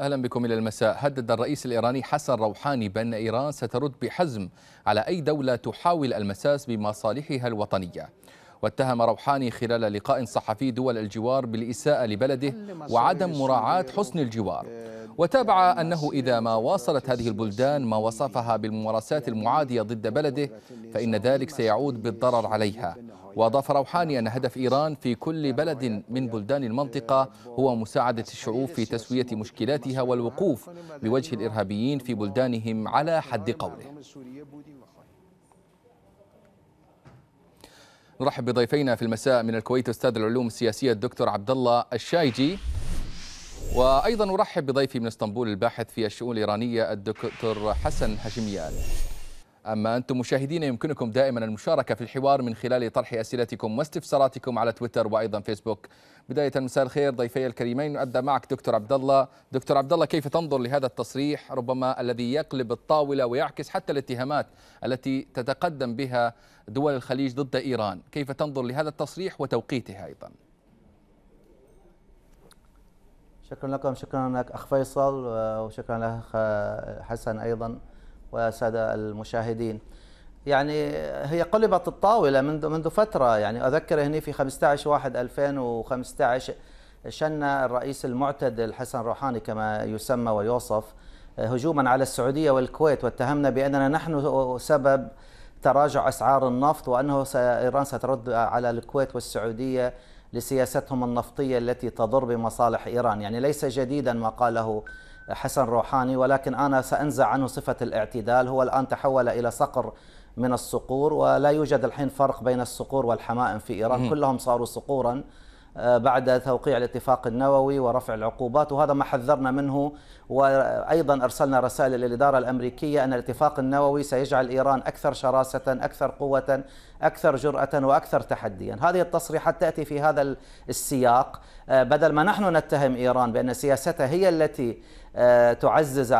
أهلا بكم إلى المساء هدد الرئيس الإيراني حسن روحاني بأن إيران سترد بحزم على أي دولة تحاول المساس بمصالحها الوطنية واتهم روحاني خلال لقاء صحفي دول الجوار بالإساءة لبلده وعدم مراعاة حسن الجوار وتابع أنه إذا ما واصلت هذه البلدان ما وصفها بالممارسات المعادية ضد بلده فإن ذلك سيعود بالضرر عليها وأضاف روحاني أن هدف إيران في كل بلد من بلدان المنطقة هو مساعدة الشعوب في تسوية مشكلاتها والوقوف بوجه الإرهابيين في بلدانهم على حد قوله نرحب بضيفينا في المساء من الكويت استاذ العلوم السياسيه الدكتور عبد الله الشايجي وايضا ارحب بضيفي من اسطنبول الباحث في الشؤون الايرانيه الدكتور حسن حشميان أما أنتم مشاهدين يمكنكم دائما المشاركة في الحوار من خلال طرح أسئلتكم واستفساراتكم على تويتر وأيضا فيسبوك بداية مساء الخير ضيفي الكريمين نبدأ معك دكتور عبد الله دكتور عبد الله كيف تنظر لهذا التصريح ربما الذي يقلب الطاولة ويعكس حتى الاتهامات التي تتقدم بها دول الخليج ضد إيران كيف تنظر لهذا التصريح وتوقيته أيضا شكرا لكم شكرا لك أخ فيصل وشكرا لك حسن أيضا وسادة المشاهدين يعني هي قلبت الطاولة منذ منذ فترة يعني أذكر هنا في 15 واحد 2015 شن الرئيس المعتدل حسن روحاني كما يسمى ويوصف هجوما على السعودية والكويت واتهمنا بأننا نحن سبب تراجع أسعار النفط وأنه إيران سترد على الكويت والسعودية لسياستهم النفطية التي تضر بمصالح إيران يعني ليس جديدا ما قاله حسن روحاني ولكن أنا سأنزع عنه صفة الاعتدال هو الآن تحول إلى صقر من الصقور ولا يوجد الحين فرق بين الصقور والحمائم في إيران كلهم صاروا صقورا آه، بعد توقيع الاتفاق النووي ورفع العقوبات وهذا ما حذرنا منه وأيضا أرسلنا رسائل للإدارة الأمريكية أن الاتفاق النووي سيجعل إيران أكثر شراسة أكثر قوة أكثر جرأة وأكثر تحديا هذه التصريحات تأتي في هذا السياق آه، بدل ما نحن نتهم إيران بأن سياستها هي التي آه، تعزز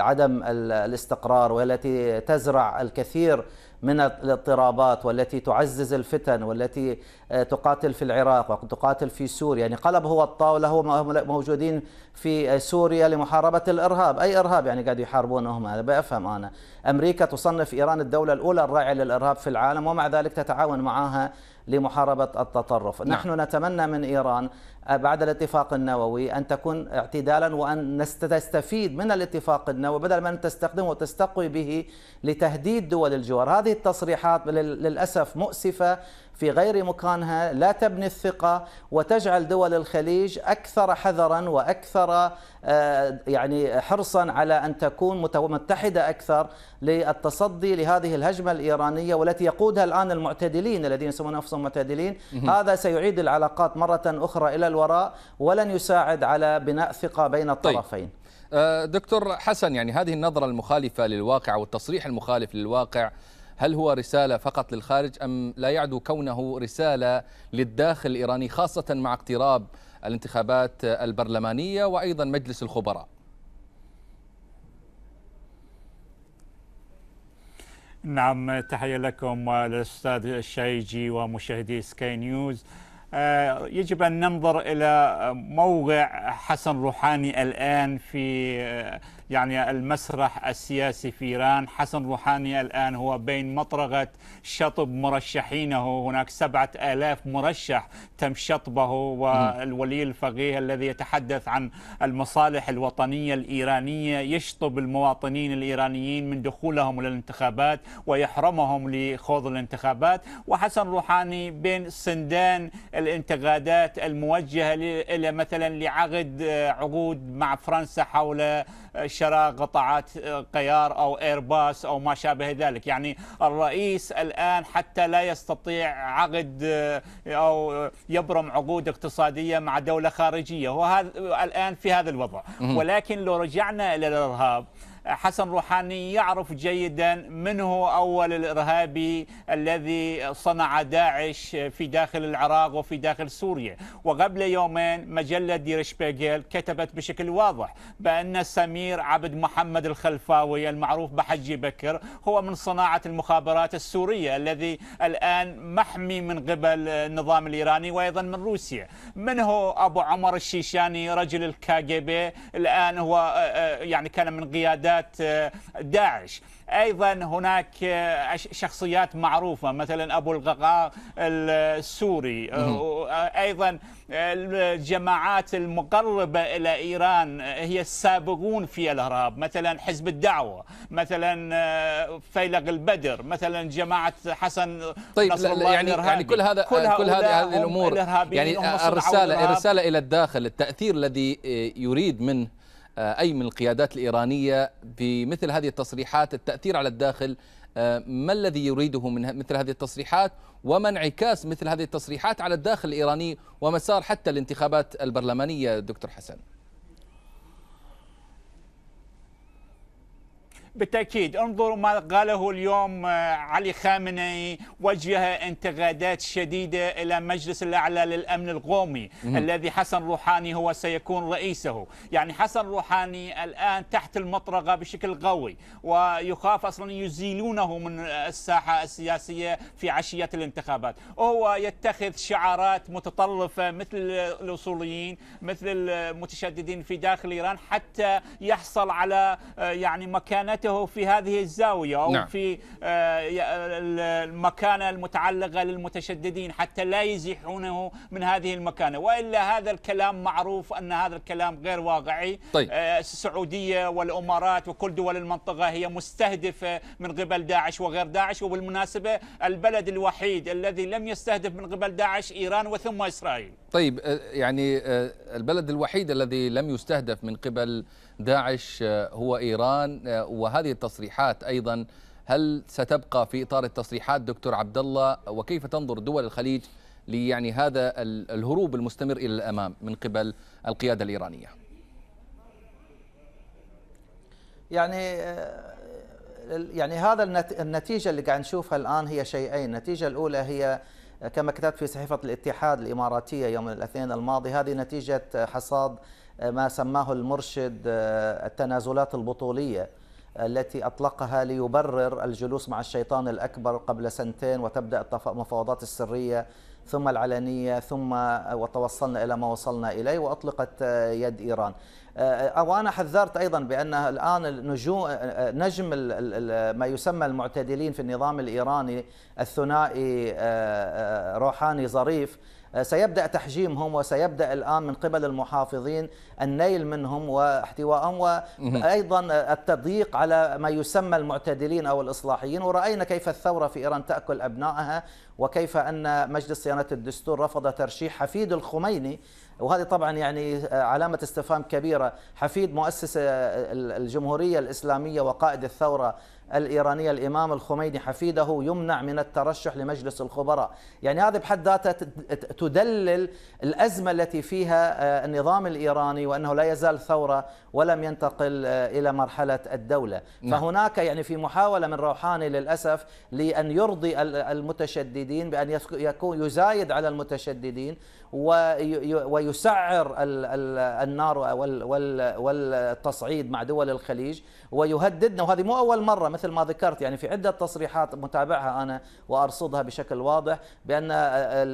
عدم الاستقرار والتي تزرع الكثير من الاضطرابات والتي تعزز الفتن والتي آه، تقاتل في العراق وتقاتل في سوريا يعني قلب هو الطاولة هو موجودين في سوريا لمحاربة الإرهاب أي إرهاب يعني قاعد يحاربون هم هذا بأفهم أنا أمريكا تصنف إيران الدولة الأولى الراعية للإرهاب في العالم ومع ذلك تتعاون معها لمحاربة التطرف نعم. نحن نتمنى من إيران آه، بعد الاتفاق النووي أن تكون اعتدالا وأن تستفيد من الاتفاق النووي بدل من تستخدمه وتستقوي به لتهديد دول الجوار هذه التصريحات للأسف مؤسفة في غير مكانها لا تبني الثقة وتجعل دول الخليج أكثر حذرا وأكثر آه، يعني حرصا على أن تكون متحدة أكثر للتصدي لهذه الهجمة الإيرانية والتي يقودها الآن المعتدلين الذين يسمون أنفسهم معتدلين هذا سيعيد العلاقات مرة أخرى إلى الوراء ولن يساعد على بناء ثقة بين طيب. الطرفين طيب. دكتور حسن يعني هذه النظرة المخالفة للواقع والتصريح المخالف للواقع هل هو رسالة فقط للخارج أم لا يعدو كونه رسالة للداخل الإيراني خاصة مع اقتراب الانتخابات البرلمانية وأيضا مجلس الخبراء نعم تحية لكم الأستاذ الشايجي ومشاهدي سكاي نيوز آه، يجب أن ننظر إلى موقع حسن روحاني الآن في آه، يعني المسرح السياسي في إيران حسن روحاني الآن هو بين مطرقة شطب مرشحينه هناك سبعة آلاف مرشح تم شطبه والولي الفقيه الذي يتحدث عن المصالح الوطنية الإيرانية يشطب المواطنين الإيرانيين من دخولهم للانتخابات ويحرمهم لخوض الانتخابات وحسن روحاني بين سندان الانتقادات الموجهة إلى مثلا لعقد عقود مع فرنسا حول شراء قطعات آه، قيار أو إيرباص أو ما شابه ذلك يعني الرئيس الآن حتى لا يستطيع عقد آه، أو آه، يبرم عقود اقتصادية مع دولة خارجية وهذا الآن في هذا الوضع ولكن لو رجعنا إلى الإرهاب حسن روحاني يعرف جيدا من هو أول الإرهابي الذي صنع داعش في داخل العراق وفي داخل سوريا وقبل يومين مجلة ديرش بيجل كتبت بشكل واضح بأن سمير عبد محمد الخلفاوي المعروف بحجي بكر هو من صناعة المخابرات السورية الذي الآن محمي من قبل النظام الإيراني وأيضا من روسيا من هو أبو عمر الشيشاني رجل الكاجيبي الآن هو آه، آه، يعني كان من قيادات قيادات آه، داعش ايضا هناك آه، شخصيات معروفه مثلا ابو الغغاء السوري آه، ايضا الجماعات المقربه الى ايران هي السابقون في الارهاب مثلا حزب الدعوه مثلا فيلق البدر مثلا جماعه حسن طيب نصر الله يعني،, يعني الإرهابي. يعني كل هذا كل, كل هذه هذه الامور يعني الرساله الرساله الى الداخل التاثير الذي يريد منه آه، أي من القيادات الإيرانية بمثل هذه التصريحات التأثير على الداخل آه، ما الذي يريده من مثل هذه التصريحات وما انعكاس مثل هذه التصريحات على الداخل الإيراني ومسار حتى الانتخابات البرلمانية دكتور حسن بالتأكيد انظروا ما قاله اليوم آه، علي خامنئي وجه انتقادات شديدة إلى مجلس الأعلى للأمن القومي الذي حسن روحاني هو سيكون رئيسه يعني حسن روحاني الآن تحت المطرقة بشكل قوي ويخاف أصلا يزيلونه من الساحة السياسية في عشية الانتخابات هو يتخذ شعارات متطرفة مثل الأصوليين مثل المتشددين في داخل إيران حتى يحصل على آه، يعني مكانته رؤيته في هذه الزاوية أو نعم. في آه، المكانة المتعلقة للمتشددين حتى لا يزيحونه من هذه المكانة وإلا هذا الكلام معروف أن هذا الكلام غير واقعي طيب. آه، السعودية والأمارات وكل دول المنطقة هي مستهدفة من قبل داعش وغير داعش وبالمناسبة البلد الوحيد الذي لم يستهدف من قبل داعش إيران وثم إسرائيل طيب آه، يعني آه، البلد الوحيد الذي لم يستهدف من قبل داعش آه، هو إيران وهذه التصريحات أيضا هل ستبقى في إطار التصريحات دكتور عبد الله وكيف تنظر دول الخليج ليعني هذا الهروب المستمر إلى الأمام من قبل القيادة الإيرانية يعني يعني هذا النتيجة اللي قاعد نشوفها الآن هي شيئين النتيجة الأولى هي كما كتبت في صحيفة الاتحاد الإماراتية يوم الاثنين الماضي هذه نتيجة حصاد ما سماه المرشد التنازلات البطولية التي أطلقها ليبرر الجلوس مع الشيطان الأكبر قبل سنتين وتبدأ المفاوضات السرية ثم العلنية ثم وتوصلنا إلى ما وصلنا إليه وأطلقت آه، يد إيران آه، آه، وأنا حذرت أيضا بأن الآن نجم ما يسمى المعتدلين في النظام الإيراني الثنائي روحاني ظريف سيبدأ تحجيمهم وسيبدأ الآن من قبل المحافظين النيل منهم واحتوائهم وأيضا التضييق على ما يسمى المعتدلين أو الإصلاحيين ورأينا كيف الثورة في إيران تأكل أبنائها وكيف أن مجلس صيانة الدستور رفض ترشيح حفيد الخميني وهذه طبعا يعني علامة استفهام كبيرة حفيد مؤسس الجمهورية الإسلامية وقائد الثورة الإيرانية الإمام الخميني حفيده يمنع من الترشح لمجلس الخبراء يعني هذا بحد ذاته تدلل الأزمة التي فيها آه، النظام الإيراني الوطني وأنه لا يزال ثورة ولم ينتقل آه، إلى مرحلة الدولة نعم. فهناك يعني في محاولة من روحاني للأسف لأن يرضي المتشددين بأن يكون يزايد على المتشددين ويسعر النار والتصعيد مع دول الخليج ويهددنا وهذه مو أول مرة مثل ما ذكرت يعني في عدة تصريحات متابعها أنا وأرصدها بشكل واضح بأن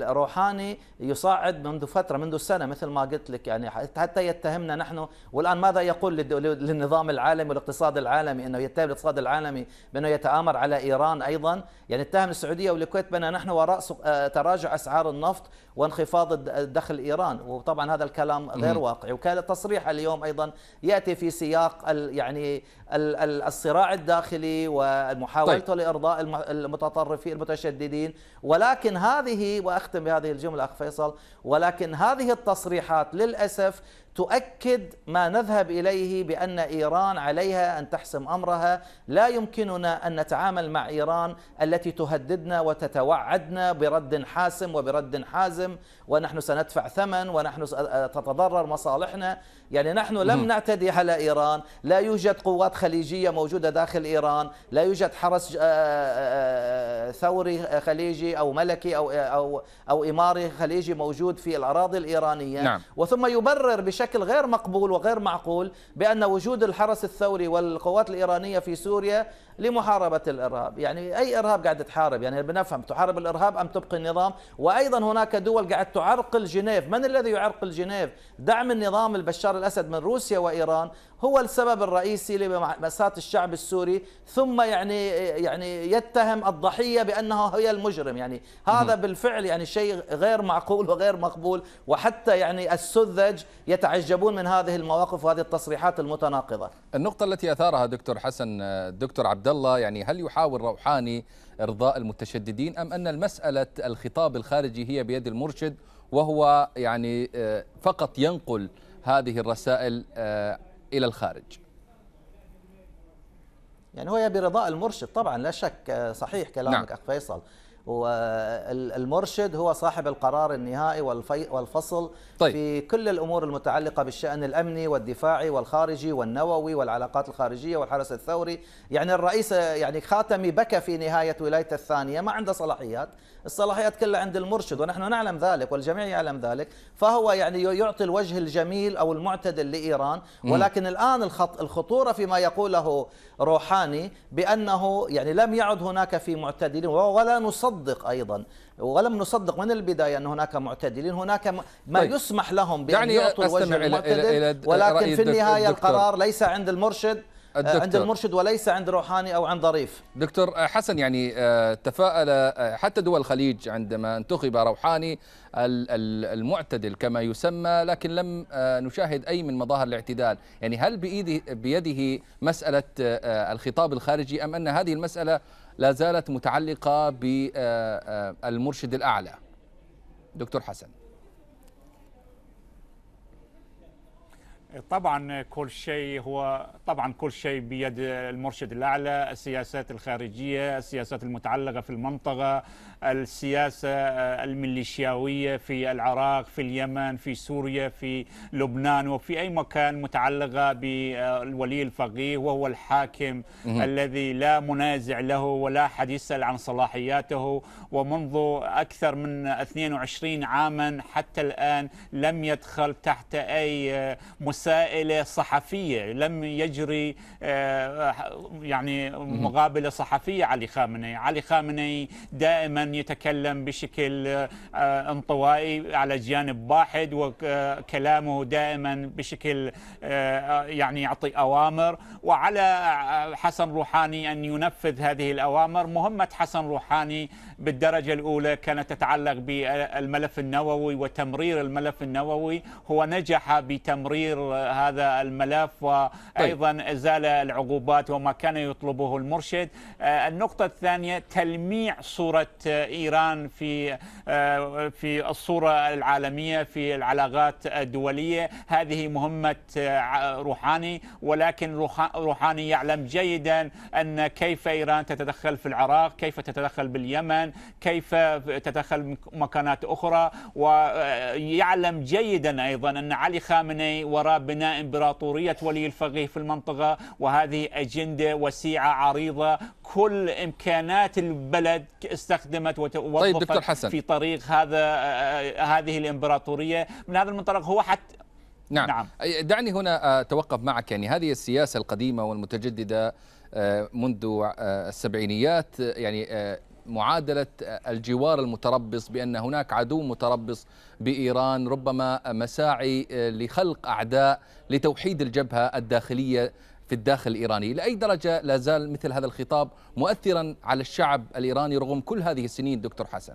روحاني يصعد منذ فترة منذ سنة مثل ما قلت لك يعني حتى يتهمنا نحن والآن ماذا يقول للنظام العالمي والاقتصاد العالمي أنه يتهم الاقتصاد العالمي بأنه يتآمر على إيران أيضا يعني اتهم السعودية والكويت بأن نحن وراء آه، تراجع أسعار النفط وانخفاض دخل ايران وطبعا هذا الكلام غير واقعي وكان التصريح اليوم ايضا ياتي في سياق يعني الصراع الداخلي ومحاولته طيب. لارضاء المتطرفين المتشددين ولكن هذه واختم بهذه الجمله اخ فيصل ولكن هذه التصريحات للاسف تؤكد ما نذهب اليه بان ايران عليها ان تحسم امرها، لا يمكننا ان نتعامل مع ايران التي تهددنا وتتوعدنا برد حاسم وبرد حازم ونحن سندفع ثمن ونحن تتضرر مصالحنا يعني نحن لم نعتدي على إيران لا يوجد قوات خليجية موجودة داخل إيران لا يوجد حرس آه، آه، آه، ثوري خليجي أو ملكي أو, أو, أو إماري خليجي موجود في الأراضي الإيرانية نعم. وثم يبرر بشكل غير مقبول وغير معقول بأن وجود الحرس الثوري والقوات الإيرانية في سوريا لمحاربة الإرهاب يعني أي إرهاب قاعد تحارب يعني بنفهم تحارب الإرهاب أم تبقي النظام وأيضا هناك دول قاعد تعرقل جنيف من الذي يعرقل جنيف دعم النظام البشار الأسد من روسيا وإيران هو السبب الرئيسي لمساة الشعب السوري ثم يعني يعني يتهم الضحية بأنها هي المجرم يعني هذا بالفعل يعني شيء غير معقول وغير مقبول وحتى يعني السذج يتعجبون من هذه المواقف وهذه التصريحات المتناقضة النقطة التي أثارها دكتور حسن دكتور عبد الله يعني هل يحاول روحاني إرضاء المتشددين أم أن المسألة الخطاب الخارجي هي بيد المرشد وهو يعني آه، فقط ينقل هذه الرسائل آه، إلى الخارج يعني هو برضاء المرشد طبعا لا شك آه، صحيح كلامك نعم. أخ فيصل والمرشد هو صاحب القرار النهائي والفصل طيب. في كل الأمور المتعلقة بالشأن الأمني والدفاعي والخارجي والنووي والعلاقات الخارجية والحرس الثوري يعني الرئيس يعني خاتمي بكى في نهاية ولايته الثانية ما عنده صلاحيات الصلاحيات كلها عند المرشد ونحن نعلم ذلك والجميع يعلم ذلك فهو يعني يعطي الوجه الجميل أو المعتدل لإيران ولكن الآن الخط الخطورة فيما يقوله روحاني بأنه يعني لم يعد هناك في معتدلين ولا نصدق أيضا ولم نصدق من البدايه ان هناك معتدلين هناك ما طيب. يسمح لهم بان يعني يعطوا الوجه المعتدل ولكن في النهايه الدكتور. القرار ليس عند المرشد الدكتور. عند المرشد وليس عند روحاني أو عند ظريف دكتور آه، حسن يعني آه، تفاءل آه، حتى دول الخليج عندما انتخب روحاني المعتدل كما يسمى لكن لم نشاهد أي من مظاهر الاعتدال يعني هل بيده بيده مسألة الخطاب الخارجي أم أن هذه المسألة لا زالت متعلقة بالمرشد الأعلى دكتور حسن طبعا كل شيء هو طبعا كل شيء بيد المرشد الاعلى، السياسات الخارجيه، السياسات المتعلقه في المنطقه، السياسه آه، الميليشياويه في العراق، في اليمن، في سوريا، في لبنان وفي اي مكان متعلقه بالولي آه، الفقيه وهو الحاكم الذي لا منازع له ولا حد يسال عن صلاحياته ومنذ اكثر من 22 عاما حتى الان لم يدخل تحت اي مس آه، مسائل صحفيه لم يجري آه، يعني مقابله صحفيه علي خامنئي، علي خامنئي دائما يتكلم بشكل آه، انطوائي على جانب واحد وكلامه دائما بشكل آه، يعني يعطي اوامر وعلى حسن روحاني ان ينفذ هذه الاوامر، مهمه حسن روحاني بالدرجه الاولى كانت تتعلق بالملف النووي وتمرير الملف النووي هو نجح بتمرير هذا الملف طيب. وايضا ازاله العقوبات وما كان يطلبه المرشد آه، النقطه الثانيه تلميع صوره آه، ايران في آه، في الصوره العالميه في العلاقات الدوليه هذه مهمه روحاني ولكن روحاني يعلم جيدا ان كيف ايران تتدخل في العراق كيف تتدخل باليمن كيف تتدخل مكانات اخرى ويعلم جيدا ايضا ان علي خامنئي وراء بناء إمبراطورية ولي الفقيه في المنطقة وهذه أجندة وسيعة عريضة كل إمكانات البلد استخدمت وتوظفت طيب دكتور حسن. في طريق هذا آه، آه، هذه الإمبراطورية من هذا المنطلق هو حتى نعم. نعم دعني هنا آه، أتوقف معك يعني هذه السياسة القديمة والمتجددة منذ السبعينيات يعني معادلة الجوار المتربص بأن هناك عدو متربص بإيران ربما مساعي لخلق أعداء لتوحيد الجبهة الداخلية في الداخل الإيراني لأي درجة لا زال مثل هذا الخطاب مؤثرا على الشعب الإيراني رغم كل هذه السنين دكتور حسن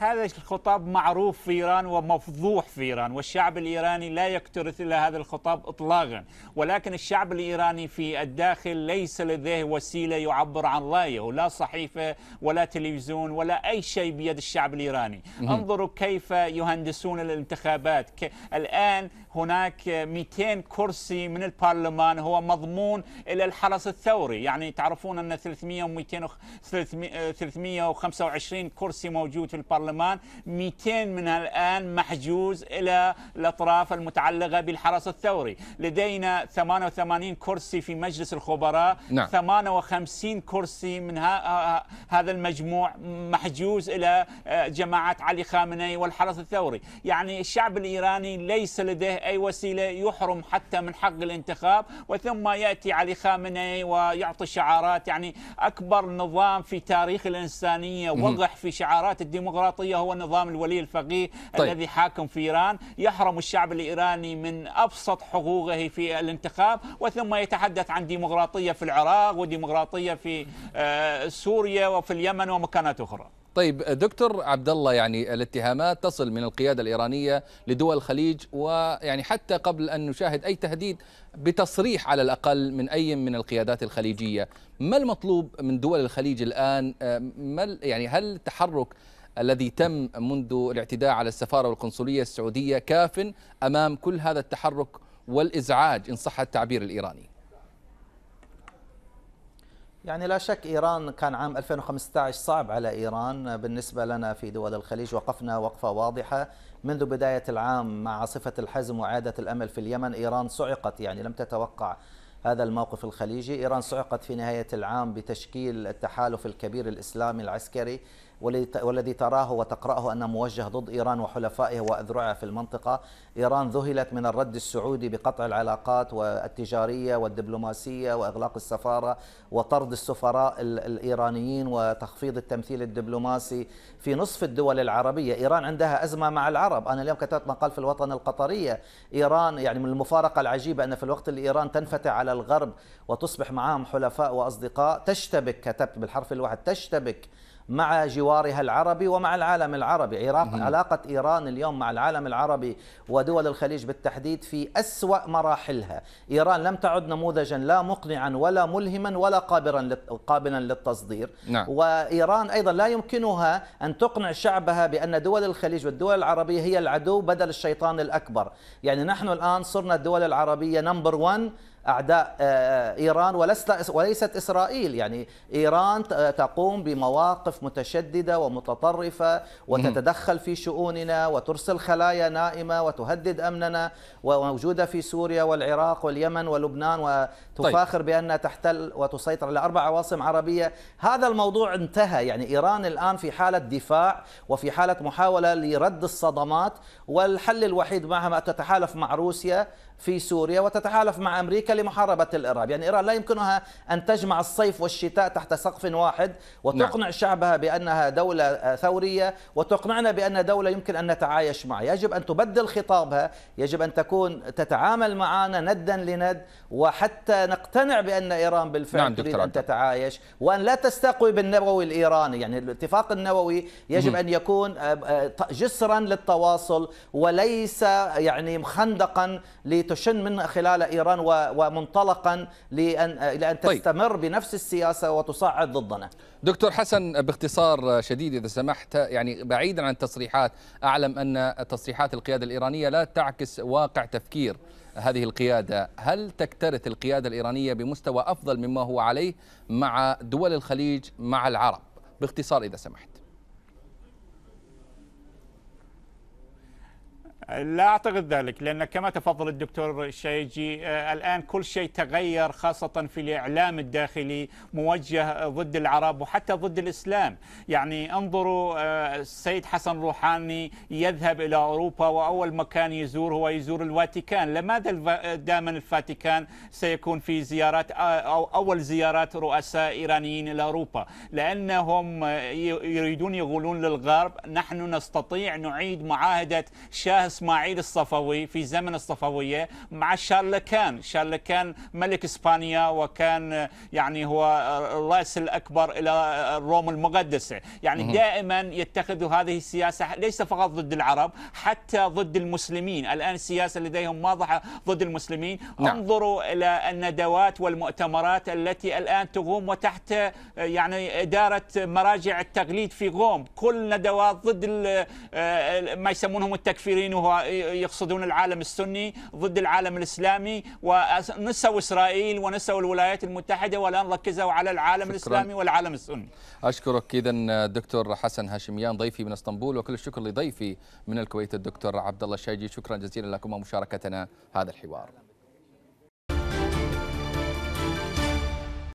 هذا الخطاب معروف في إيران ومفضوح في إيران والشعب الإيراني لا يكترث إلى هذا الخطاب إطلاقا ولكن الشعب الإيراني في الداخل ليس لديه وسيلة يعبر عن رأيه لا صحيفة ولا تلفزيون ولا أي شيء بيد الشعب الإيراني انظروا كيف يهندسون الانتخابات الآن هناك 200 كرسي من البرلمان هو مضمون إلى الحرس الثوري يعني تعرفون أن 300 و 325 كرسي موجود في البرلمان البرلمان 200 منها الآن محجوز إلى الأطراف المتعلقة بالحرس الثوري لدينا 88 كرسي في مجلس الخبراء نعم. 58 كرسي من هذا المجموع محجوز إلى آه، جماعة علي خامنئي والحرس الثوري يعني الشعب الإيراني ليس لديه أي وسيلة يحرم حتى من حق الانتخاب وثم يأتي علي خامنئي ويعطي شعارات يعني أكبر نظام في تاريخ الإنسانية وضح في شعارات الديمقراطية الديمقراطية هو نظام الولي الفقيه طيب. الذي حاكم في إيران يحرم الشعب الإيراني من أبسط حقوقه في الانتخاب وثم يتحدث عن ديمقراطية في العراق وديمقراطية في آه، سوريا وفي اليمن ومكانات أخرى طيب دكتور عبد الله يعني الاتهامات تصل من القياده الايرانيه لدول الخليج ويعني حتى قبل ان نشاهد اي تهديد بتصريح على الاقل من اي من القيادات الخليجيه، ما المطلوب من دول الخليج الان؟ آه، ما يعني هل تحرك الذي تم منذ الاعتداء على السفارة والقنصلية السعودية كاف أمام كل هذا التحرك والإزعاج إن صح التعبير الإيراني يعني لا شك إيران كان عام 2015 صعب على إيران بالنسبة لنا في دول الخليج وقفنا وقفة واضحة منذ بداية العام مع عاصفة الحزم وإعادة الأمل في اليمن إيران صعقت يعني لم تتوقع هذا الموقف الخليجي إيران صعقت في نهاية العام بتشكيل التحالف الكبير الإسلامي العسكري والذي تراه وتقرأه أنه موجه ضد إيران وحلفائه وأذرعه في المنطقة إيران ذهلت من الرد السعودي بقطع العلاقات والتجارية والدبلوماسية وإغلاق السفارة وطرد السفراء الإيرانيين وتخفيض التمثيل الدبلوماسي في نصف الدول العربية إيران عندها أزمة مع العرب أنا اليوم كتبت مقال في الوطن القطرية إيران يعني من المفارقة العجيبة أن في الوقت اللي إيران تنفتح على الغرب وتصبح معهم حلفاء وأصدقاء تشتبك كتبت بالحرف الواحد تشتبك مع جوارها العربي ومع العالم العربي عراق علاقة إيران اليوم مع العالم العربي ودول الخليج بالتحديد في أسوأ مراحلها إيران لم تعد نموذجا لا مقنعا ولا ملهما ولا قابرا قابلا للتصدير نعم. وإيران أيضا لا يمكنها أن تقنع شعبها بأن دول الخليج والدول العربية هي العدو بدل الشيطان الأكبر يعني نحن الآن صرنا الدول العربية نمبر 1 أعداء آه، آه، إيران ولست وليست إسرائيل يعني إيران تقوم بمواقف متشددة ومتطرفة وتتدخل في شؤوننا وترسل خلايا نائمة وتهدد أمننا وموجودة في سوريا والعراق واليمن ولبنان وتفاخر طيب. بأنها تحتل وتسيطر على أربع عواصم عربية هذا الموضوع انتهى يعني إيران الآن في حالة دفاع وفي حالة محاولة لرد الصدمات والحل الوحيد معها ما تتحالف مع روسيا في سوريا وتتحالف مع أمريكا لمحاربة الإرهاب يعني إيران لا يمكنها أن تجمع الصيف والشتاء تحت سقف واحد وتقنع نعم. شعبها بأنها دولة آه، ثورية وتقنعنا بأن دولة يمكن أن نتعايش معها يجب أن تبدل خطابها يجب أن تكون تتعامل معنا ندا لند وحتى نقتنع بأن إيران بالفعل نعم تريد أن تتعايش وأن لا تستقوي بالنووي الإيراني يعني الاتفاق النووي يجب أن يكون آه، آه، جسرا للتواصل وليس يعني مخندقا لت تشن من خلال إيران ومنطلقا لأن, لأن طيب. تستمر طيب. بنفس السياسة وتصعد ضدنا دكتور حسن باختصار شديد إذا سمحت يعني بعيدا عن التصريحات أعلم أن تصريحات القيادة الإيرانية لا تعكس واقع تفكير هذه القيادة هل تكترث القيادة الإيرانية بمستوى أفضل مما هو عليه مع دول الخليج مع العرب باختصار إذا سمحت لا أعتقد ذلك لأن كما تفضل الدكتور الشيجي آه، الآن كل شيء تغير خاصة في الإعلام الداخلي موجه ضد العرب وحتى ضد الإسلام يعني انظروا آه، السيد حسن روحاني يذهب إلى أوروبا وأول مكان يزور هو يزور الفاتيكان لماذا دائما الفاتيكان سيكون في زيارات آه، أو أول زيارات رؤساء إيرانيين إلى أوروبا لأنهم يريدون يقولون للغرب نحن نستطيع نعيد معاهدة شاه إسماعيل الصفوي في زمن الصفوية مع شارلكان شارلكان ملك إسبانيا وكان يعني هو آه، الرأس الأكبر إلى آه، الروم المقدسة يعني دائما يتخذوا هذه السياسة ليس فقط ضد العرب حتى ضد المسلمين الآن السياسة لديهم واضحة ضد المسلمين نعم. انظروا إلى الندوات والمؤتمرات التي الآن تقوم وتحت آه، يعني إدارة مراجع التقليد في غوم كل ندوات ضد ما يسمونهم التكفيرين وهو ويقصدون العالم السني ضد العالم الاسلامي ونسوا اسرائيل ونسوا الولايات المتحده والان ركزوا على العالم شكرا. الاسلامي والعالم السني. اشكرك اذا دكتور حسن هاشميان ضيفي من اسطنبول وكل الشكر لضيفي من الكويت الدكتور عبد الله الشاجي شكرا جزيلا لكم ومشاركتنا هذا الحوار.